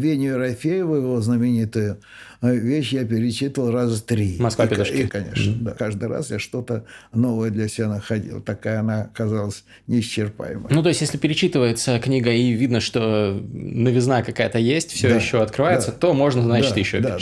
Веню Ерофеева, его знаменитую э, вещь, я перечитывал раз три. «Москва петушки». И, и, конечно, mm-hmm. да, каждый раз я что-то новое для себя находил. Такая она казалась неисчерпаемой. Ну, то есть, если перечитывается книга и видно, что новизна какая-то есть, все да, еще открывается, да, то можно, значит, да, еще да,